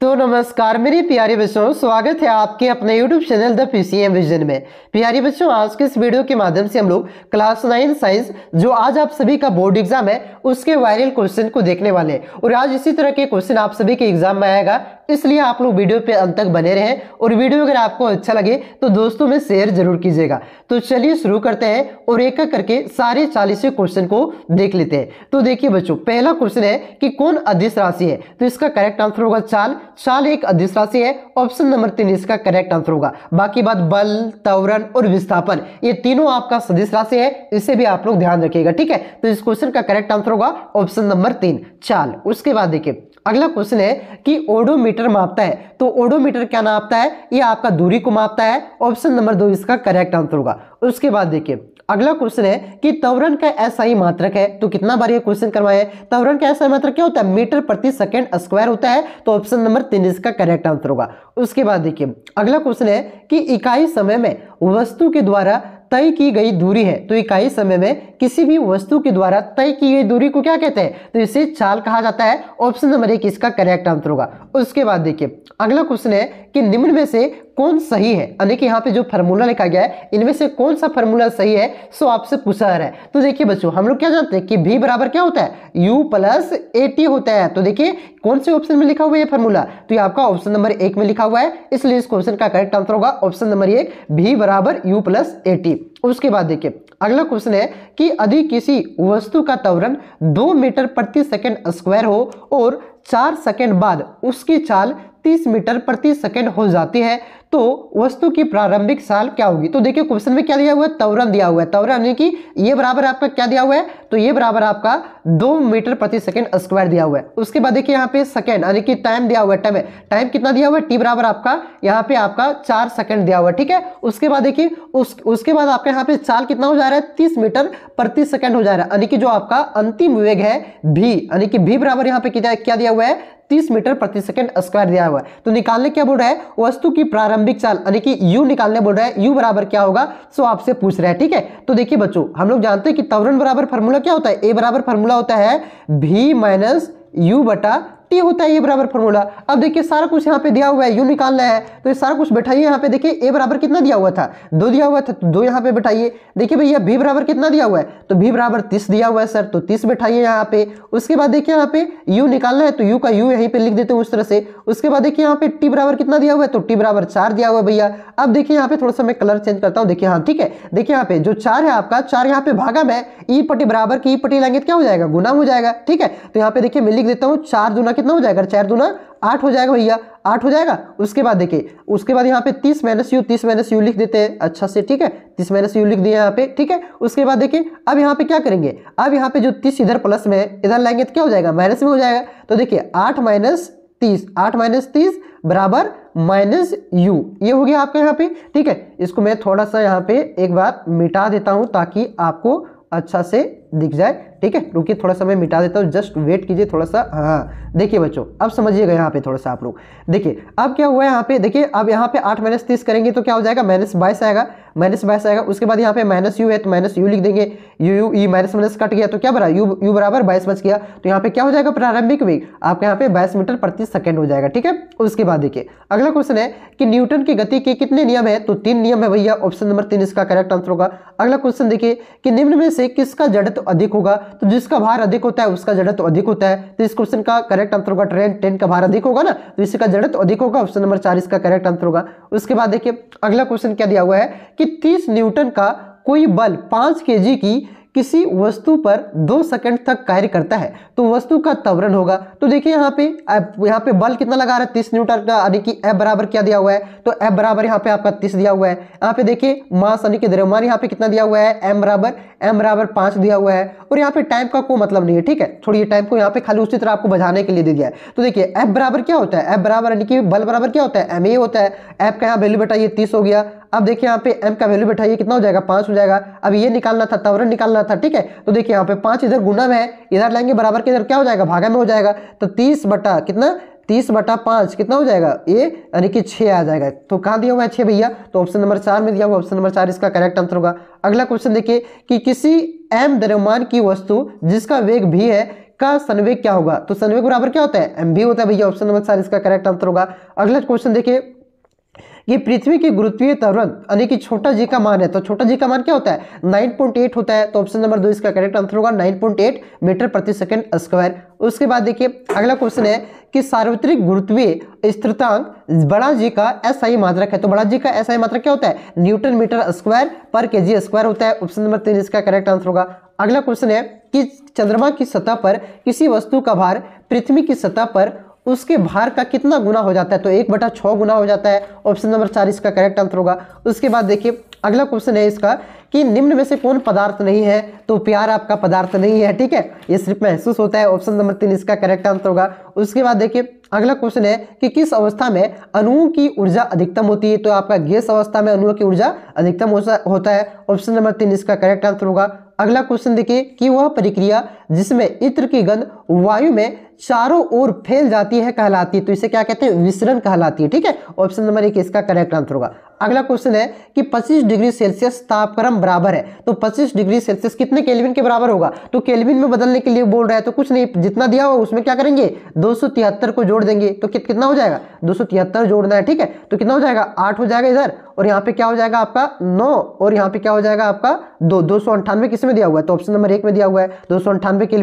तो नमस्कार मेरी प्यारे बच्चों स्वागत है आपके अपने YouTube channel the P C M vision में प्यारी बच्चों आज के इस वीडियो के माध्यम से हम लोग क्लास नाइन साइंस जो आज आप सभी का बोर्ड एग्जाम है उसके वायरल क्वेश्चन को देखने वाले हैं और आज इसी तरह के क्वेश्चन आप सभी के एग्जाम में आएगा इसलिए आप लोग वीडियो पे अंत तक बने रहें और वीडियो अगर आपको अच्छा लगे तो दोस्तों में शेयर जरूर कीजिएगा तो चलिए शुरू करते हैं और एक एक करके सारे चालीस क्वेश्चन को देख लेते हैं तो देखिए बच्चों पहला क्वेश्चन है कि कौन अधिस राशि है तो इसका करेक्ट आंसर होगा चाल चाल एक अधिस राशि है ऑप्शन नंबर तीन इसका करेक्ट आंसर होगा बाकी बात बल तवरण और विस्थापन ये तीनों आपका सदिश राशि है इसे भी आप लोग ध्यान रखिएगा ठीक है तो इस क्वेश्चन का करेक्ट आंसर होगा ऑप्शन नंबर तीन चाल उसके बाद देखिए अगला क्वेश्चन है कि ओडोमीटर मापता है तो ओडोमीटर क्या नापता है ये आपका दूरी को मापता है ऑप्शन नंबर दो इसका करेक्ट आंसर होगा उसके बाद देखिए अगला क्वेश्चन है कि तवरण का एसआई मात्रक है तो कितना बार ये क्वेश्चन करवाया है का एसआई मात्रक क्या होता है मीटर प्रति सेकंड स्क्वायर होता है तो ऑप्शन नंबर तीन इसका करेक्ट आंसर होगा उसके बाद देखिए अगला क्वेश्चन है कि इकाई समय में वस्तु के द्वारा तय की गई दूरी है तो इकाई समय में किसी भी वस्तु के द्वारा तय की गई दूरी को क्या कहते हैं तो इसे चाल कहा जाता है ऑप्शन नंबर एक इसका करेक्ट आंसर होगा उसके बाद देखिए अगला क्वेश्चन है कि निम्न में से कौन सही है यानी कि यहाँ पे जो फार्मूला लिखा गया है इनमें से कौन सा फार्मूला सही है सो आपसे पूछा रहा है तो देखिए बच्चों हम लोग क्या जानते हैं कि भी बराबर क्या होता है यू प्लस ए होता है तो देखिए कौन से ऑप्शन में लिखा हुआ है फार्मूला तो ये आपका ऑप्शन नंबर एक में लिखा हुआ है इसलिए इस क्वेश्चन का करेक्ट आंसर होगा ऑप्शन नंबर एक भी बराबर यू प्लस ए उसके बाद देखिए अगला क्वेश्चन है कि यदि किसी वस्तु का त्वरण दो मीटर प्रति सेकेंड स्क्वायर हो और चार सेकेंड बाद उसकी चाल तीस मीटर प्रति सेकेंड हो जाती है तो वस्तु की प्रारंभिक साल क्या होगी तो देखिए क्वेश्चन में क्या दिया हुआ है तवरण दिया हुआ है तवरण यानी कि ये बराबर आपका क्या दिया हुआ है तो ये बराबर आपका दो मीटर प्रति सेकंड स्क्वायर दिया हुआ है उसके बाद देखिए यहाँ पे सेकंड यानी कि टाइम दिया हुआ है टाइम टाइम कितना दिया हुआ है टी बराबर आपका यहाँ पे आपका चार सेकंड दिया हुआ है ठीक है उसके बाद देखिए उस उसके बाद आपका यहाँ पे चाल कितना हो जा रहा है तीस मीटर प्रति सेकेंड हो जा रहा है यानी कि जो आपका अंतिम वेग है भी यानी कि भी बराबर यहाँ पे क्या दिया हुआ है 30 मीटर प्रति सेकंड स्क्वायर दिया हुआ है तो निकालने क्या बोल रहा है वस्तु की प्रारंभिक चाल यानी कि यू निकालने बोल रहा है यू बराबर क्या होगा सो आपसे पूछ रहा है ठीक है तो देखिए बच्चों हम लोग जानते हैं कि तवरण बराबर फार्मूला क्या होता है ए बराबर फार्मूला होता है भी माइनस यू बटा टी होता है ए बराबर फॉर्मूला अब देखिए सारा कुछ यहाँ पे दिया हुआ है यू निकालना है तो ये सारा कुछ बैठाइए यहाँ पे देखिए ए बराबर कितना दिया हुआ था दो दिया हुआ था तो दो यहाँ पे बैठाइए देखिए भैया भी बराबर कितना दिया हुआ है तो भी बराबर तीस दिया हुआ है सर तो तीस बैठाइए यहाँ पे उसके बाद देखिए यहाँ पे यू निकालना है तो यू का यू यहीं पर लिख देते हैं उस तरह से उसके बाद देखिए यहाँ पे टी बराबर कितना दिया हुआ है तो टी बराबर चार दिया हुआ है भैया अब देखिए यहाँ पे थोड़ा सा मैं कलर चेंज करता हूँ देखिए हाँ ठीक है देखिए यहाँ पे जो चार है आपका चार यहाँ पे भागा मैं ई पटी बराबर की ई पटी लाएंगे क्या हो जाएगा गुना हो जाएगा ठीक है तो यहाँ पे देखिए मैं लिख देता हूँ चार दुना कितना हो जाएगा चार दूना आठ हो जाएगा भैया आठ हो जाएगा उसके बाद देखिए उसके बाद यहाँ पे तीस माइनस यू तीस माइनस यू लिख देते हैं अच्छा से ठीक है तीस माइनस यू लिख दिया यहाँ पे ठीक है उसके बाद देखिए अब यहाँ पे क्या करेंगे अब यहाँ पे जो तीस इधर प्लस में है इधर लाएंगे तो क्या हो जाएगा माइनस में हो जाएगा तो देखिए आठ माइनस तीस आठ माइनस तीस बराबर माइनस यू ये हो गया आपका यहाँ पे ठीक है इसको मैं थोड़ा सा यहाँ पे एक बार मिटा देता हूँ ताकि आपको अच्छा से दिख जाए ठीक है रुकिए थोड़ा सा मैं मिटा देता हूँ जस्ट वेट कीजिए थोड़ा सा हाँ, हाँ देखिए बच्चों अब समझिएगा यहाँ पे थोड़ा सा आप लोग देखिए अब क्या हुआ है यहाँ पे देखिए अब यहाँ पे आठ माइनस तीस करेंगे तो क्या हो जाएगा माइनस बाईस आएगा माइनस बाईस आएगा उसके बाद यहाँ पे माइनस यू है तो माइनस यू लिख देंगे U U E minus minus cut गया तो क्या बना यू यू बराबर बाईस बच गया तो यहाँ पे क्या हो जाएगा प्रारंभिक वेग आपके यहाँ पे बाईस मीटर प्रति सेकेंड हो जाएगा ठीक है उसके बाद देखिए अगला क्वेश्चन है कि न्यूटन की गति के कितने नियम है तो तीन नियम है भैया ऑप्शन नंबर तीन इसका करेक्ट आंसर होगा अगला क्वेश्चन देखिए कि निम्न में से किसका जड़ जड़त्व तो अधिक होगा तो जिसका भार अधिक होता है उसका जड़त्व अधिक होता है तो इस क्वेश्चन का करेक्ट आंसर होगा ट्रेन टेन का भार अधिक होगा ना तो इसका जड़त्व अधिक होगा ऑप्शन नंबर चार इसका करेक्ट आंसर होगा उसके बाद देखिए अगला क्वेश्चन क्या दिया हुआ है कि तीस न्यूटन का कोई बल पांच के की किसी वस्तु पर दो सेकंड तक कार्य करता है तो वस्तु का त्वरण होगा तो देखिए यहाँ पे यहाँ पे बल कितना लगा रहा है तीस न्यूटन का यानी कि एफ बराबर क्या दिया हुआ है तो एफ बराबर यहाँ पे आपका तीस दिया हुआ है यहाँ पे देखिए मास यानी कि द्रव्यमान यहाँ पे कितना दिया हुआ है एम बराबर एम बराबर पाँच दिया हुआ है और यहाँ पे टाइम का कोई मतलब नहीं है ठीक है छोड़िए टाइम को यहाँ पे खाली उसी तरह आपको बजाने के लिए दे दिया है तो देखिए एफ बराबर क्या होता है एफ बराबर यानी कि बल बराबर क्या होता है एम ए होता है एफ का यहाँ वैल्यू बेटा ये तीस हो गया अब देखिए यहाँ पे एम का वैल्यू बैठा ये कितना हो जाएगा पाँच हो जाएगा अब ये निकालना था तवरन निकालना था ठीक है तो देखिए यहाँ पे पाँच इधर गुना में है इधर लाएंगे बराबर के इधर क्या हो जाएगा भागा में हो जाएगा तो तीस बटा कितना तीस बटा पाँच कितना हो जाएगा ये यानी कि छः आ जाएगा तो कहाँ दिया हुआ है छः भैया तो ऑप्शन नंबर चार में दिया हुआ ऑप्शन नंबर चार इसका करेक्ट आंसर होगा अगला क्वेश्चन देखिए कि किसी एम द्रव्यमान की वस्तु जिसका वेग भी है का संवेग क्या होगा तो संवेग बराबर क्या होता है एम भी होता है भैया ऑप्शन नंबर चार इसका करेक्ट आंसर होगा अगला क्वेश्चन देखिए ये पृथ्वी के गुरुत्वीय त्वरण यानी कि छोटा जी का मान है तो छोटा जी का मान क्या होता है 9.8 होता है तो ऑप्शन नंबर दो इसका करेक्ट आंसर होगा 9.8 मीटर प्रति सेकंड स्क्वायर उसके बाद देखिए अगला क्वेश्चन है कि सार्वत्रिक गुरुत्वीय स्थिरतांक बड़ा जी का एसआई मात्रक है तो बड़ा जी का एसआई मात्रक क्या होता है न्यूटन मीटर स्क्वायर पर केजी स्क्वायर होता है ऑप्शन नंबर तीन इसका करेक्ट आंसर होगा अगला क्वेश्चन है कि चंद्रमा की सतह पर किसी वस्तु का भार पृथ्वी की सतह पर उसके भार का कितना गुना हो जाता है तो एक बटा छः गुना हो जाता है ऑप्शन नंबर चार इसका करेक्ट आंसर होगा उसके बाद देखिए अगला क्वेश्चन है इसका कि निम्न में से कौन पदार्थ नहीं है तो प्यार आपका पदार्थ नहीं है ठीक है ये सिर्फ महसूस होता है ऑप्शन नंबर तीन इसका करेक्ट आंसर होगा उसके बाद देखिए अगला क्वेश्चन है कि किस अवस्था में अणुओं की ऊर्जा अधिकतम होती है तो आपका गैस अवस्था में अणुओं की ऊर्जा अधिकतम होता है ऑप्शन नंबर तीन इसका करेक्ट आंसर होगा अगला क्वेश्चन देखिए कि वह प्रक्रिया जिसमें इत्र की गंध वायु में चारों ओर फैल जाती है कहलाती है तो इसे क्या कहते हैं विसरण कहलाती है ठीक है ऑप्शन नंबर एक इसका करेक्ट आंसर होगा अगला क्वेश्चन है कि 25 डिग्री सेल्सियस तापक्रम बराबर है तो 25 डिग्री सेल्सियस कितने केल्विन के बराबर होगा तो केल्विन में बदलने के लिए बोल रहा है तो कुछ नहीं जितना दिया हुआ उसमें क्या करेंगे दो को जोड़ देंगे तो कि, कितना हो जाएगा दो जोड़ना है ठीक है तो कितना हो जाएगा आठ हो जाएगा इधर और यहाँ पे क्या हो जाएगा आपका नौ और यहाँ पे क्या हो जाएगा आपका दो दो सौ दिया हुआ है तो ऑप्शन नंबर एक में दिया हुआ है दो सौ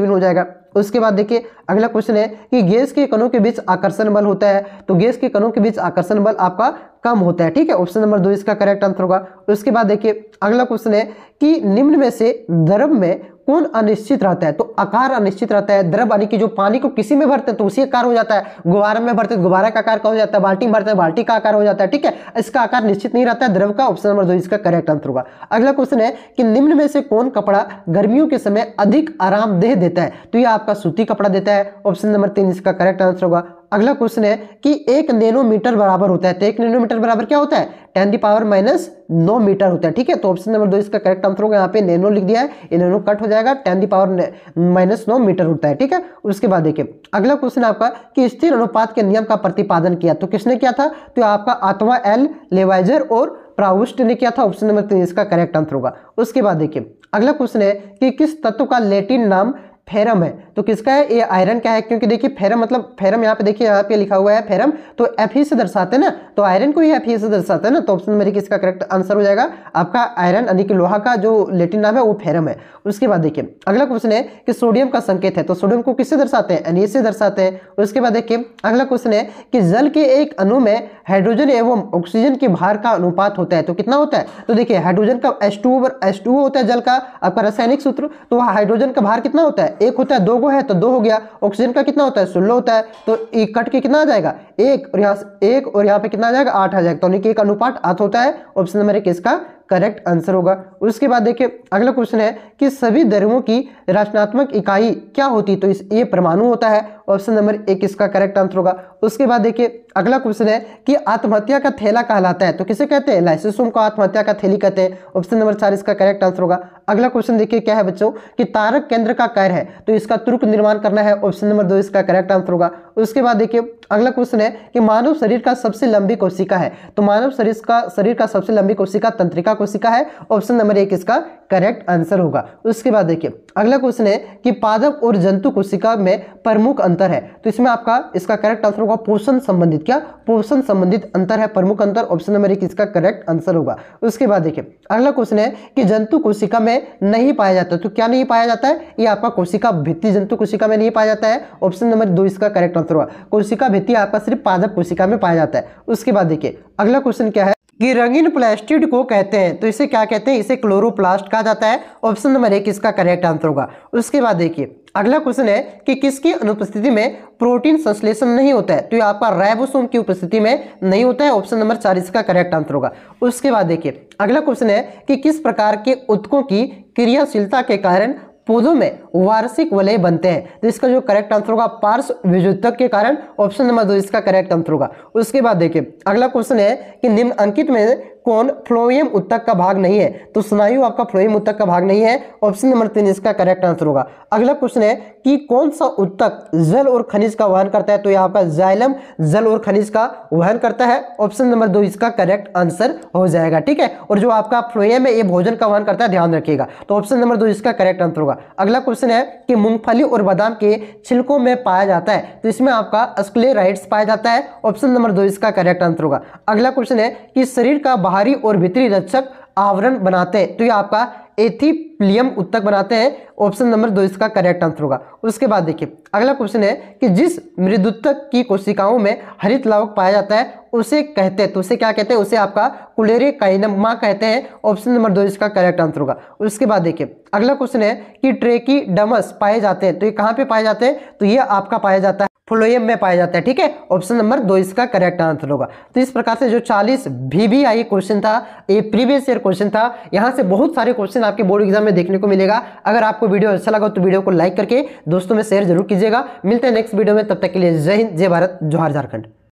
हो जाएगा उसके बाद देखिए अगला क्वेश्चन है कि गैस के कणों के बीच आकर्षण बल होता है तो गैस के कणों के बीच आकर्षण बल आपका कम होता है ठीक है ऑप्शन नंबर दो इसका करेक्ट आंसर होगा उसके बाद देखिए अगला क्वेश्चन है कि निम्न में से द्रव में कौन अनिश्चित रहता है तो आकार अनिश्चित रहता है द्रव यानी कि जो पानी को किसी में भरते हैं तो उसी आकार हो जाता है गुब्बारा में भरते हैं तो गुब्बारा का आकार का हो जाता है बाल्टी में भरते हैं तो बाल्टी का आकार हो जाता है ठीक है इसका आकार निश्चित नहीं रहता है द्रव का ऑप्शन नंबर दो इसका करेक्ट आंसर होगा अगला क्वेश्चन है कि निम्न में से कौन कपड़ा गर्मियों के समय अधिक आरामदेह देता है तो यह आपका सूती कपड़ा देता है ऑप्शन नंबर तीन इसका करेक्ट आंसर होगा अगला क्वेश्चन है कि एक नैनोमीटर बराबर होता है तो एक नैनोमीटर बराबर क्या होता है टेन दी पावर माइनस नौ मीटर होता है ठीक है तो ऑप्शन नंबर दो इसका करेक्ट आंसर होगा यहाँ पे नैनो लिख दिया है ये नैनो कट हो जाएगा टेन दी पावर माइनस नौ मीटर होता है ठीक है उसके बाद देखिए अगला क्वेश्चन आपका कि स्थिर अनुपात के नियम का प्रतिपादन किया तो किसने किया था तो आपका आत्मा एल लेवाइजर और प्राउस्ट ने किया था ऑप्शन नंबर तीन इसका करेक्ट आंसर होगा उसके बाद देखिए अगला क्वेश्चन है कि किस तत्व का लेटिन नाम फेरम है तो किसका है ये आयरन का है क्योंकि देखिए फेरम मतलब फेरम यहाँ पे देखिए यहाँ पे लिखा हुआ है फेरम तो एफ ही से दर्शाते हैं ना तो आयरन को ही एफ ही से दर्शाते हैं ना तो ऑप्शन नंबर एक इसका करेक्ट आंसर हो जाएगा आपका आयरन यानी कि लोहा का जो लेटिन नाम है वो फेरम है उसके बाद देखिए अगला क्वेश्चन है कि सोडियम का संकेत है तो सोडियम को किससे दर्शाते हैं एनए से दर्शाते हैं उसके बाद देखिए अगला क्वेश्चन है कि जल के एक अणु में हाइड्रोजन एवं ऑक्सीजन के भार का अनुपात होता है तो कितना होता है तो देखिए हाइड्रोजन का S two over S two होता है जल का आपका रासायनिक सूत्र तो हाइड्रोजन का भार कितना होता है एक होता है दो गो है तो दो हो गया ऑक्सीजन का कितना होता है सोलह होता है तो एक e कट के कितना आ जाएगा एक और यहाँ एक और यहाँ पे कितना आ जाएगा आठ आ जाएगा तो यानी कि एक अनुपात आठ होता है ऑप्शन नंबर एक इसका करेक्ट आंसर होगा उसके बाद देखिए अगला क्वेश्चन है कि सभी धर्मों की रचनात्मक इकाई क्या होती तो इस ये परमाणु होता है ऑप्शन नंबर एक इसका करेक्ट आंसर होगा उसके बाद देखिए अगला क्वेश्चन है कि आत्महत्या का थैला कहलाता है तो किसे कहते हैं लाइसेसोम को आत्महत्या का थैली कहते हैं ऑप्शन नंबर चार इसका करेक्ट आंसर होगा अगला क्वेश्चन देखिए क्या है बच्चों कि तारक केंद्र का कैर है तो इसका तुर्क निर्माण करना है ऑप्शन नंबर दो इसका करेक्ट आंसर होगा उसके बाद देखिए अगला क्वेश्चन है कि मानव शरीर का सबसे लंबी कोशिका है तो मानव शरीर का शरीर का सबसे लंबी कोशिका तंत्रिका छोटा कोशिका है ऑप्शन नंबर एक इसका करेक्ट आंसर होगा उसके बाद देखिए अगला क्वेश्चन है कि पादप और जंतु कोशिका में प्रमुख अंतर है तो इसमें आपका इसका करेक्ट आंसर होगा पोषण संबंधित क्या पोषण संबंधित अंतर है प्रमुख अंतर ऑप्शन नंबर एक इसका करेक्ट आंसर होगा उसके बाद देखिए अगला क्वेश्चन है कि जंतु कोशिका में नहीं पाया जाता तो क्या नहीं पाया जाता है ये आपका कोशिका भित्ति जंतु कोशिका में नहीं पाया जाता है ऑप्शन नंबर दो इसका करेक्ट आंसर होगा कोशिका भित्ति आपका सिर्फ पादप कोशिका में पाया जाता है उसके बाद देखिए अगला क्वेश्चन क्या है कि रंगीन प्लास्टिड को कहते हैं तो इसे क्या कहते हैं इसे क्लोरोप्लास्ट कहा जाता है ऑप्शन नंबर एक इसका करेक्ट आंसर होगा उसके बाद देखिए अगला क्वेश्चन है कि किसकी अनुपस्थिति में प्रोटीन संश्लेषण नहीं होता है तो ये आपका राइबोसोम की उपस्थिति में नहीं होता है ऑप्शन नंबर चार इसका करेक्ट आंसर होगा उसके बाद देखिए अगला क्वेश्चन है कि किस प्रकार के उत्कों की क्रियाशीलता के कारण पौधों में वार्षिक वलय बनते हैं तो इसका जो करेक्ट आंसर होगा पार्श विद्युतक के कारण ऑप्शन नंबर दो इसका करेक्ट आंसर होगा उसके बाद देखिए अगला क्वेश्चन है कि निम्न अंकित में कौन फ्लोएम उत्तक का भाग नहीं है तो स्नायु आपका फ्लोएम उत्तक का भाग नहीं है ऑप्शन नंबर तीन इसका करेक्ट आंसर होगा अगला क्वेश्चन है कि कौन सा उत्तक जल और खनिज का वहन करता है तो यहाँ आपका जाइलम जल और खनिज का वहन करता है ऑप्शन नंबर दो इसका करेक्ट आंसर हो जाएगा ठीक है और जो आपका फ्लोएम है ये भोजन का वहन करता है ध्यान रखिएगा तो ऑप्शन नंबर दो इसका करेक्ट आंसर होगा अगला क्वेश्चन है कि मूंगफली और बादाम के छिलकों में पाया जाता है तो इसमें आपका स्क्लेराइड्स पाया जाता है ऑप्शन नंबर दो इसका करेक्ट आंसर होगा अगला क्वेश्चन है कि शरीर का बाहरी और भीतरी रक्षक आवरण बनाते हैं तो ये आपका एथिप्लियम उत्तक बनाते हैं ऑप्शन नंबर दो इसका करेक्ट आंसर होगा उसके बाद देखिए अगला क्वेश्चन है कि जिस मृदुत्तक की कोशिकाओं में हरित लावक पाया जाता है उसे कहते हैं तो उसे क्या कहते हैं उसे आपका कुलेरे काइनमा कहते हैं ऑप्शन नंबर दो इसका करेक्ट आंसर होगा उसके बाद देखिए अगला क्वेश्चन है कि ट्रेकी डमस पाए जाते हैं तो ये कहाँ पर पाए जाते हैं तो ये आपका पाया जाता है फ्लोएम में पाया जाता है ठीक है ऑप्शन नंबर दो इसका करेक्ट आंसर होगा तो इस प्रकार से जो चालीस वीवीआई क्वेश्चन था ये प्रीवियस ईयर क्वेश्चन था यहाँ से बहुत सारे क्वेश्चन आपके बोर्ड एग्जाम में देखने को मिलेगा अगर आपको वीडियो अच्छा लगा तो वीडियो को लाइक करके दोस्तों में शेयर जरूर कीजिएगा मिलते हैं नेक्स्ट वीडियो में तब तक के लिए जय हिंद जय भारत जोहार झारखंड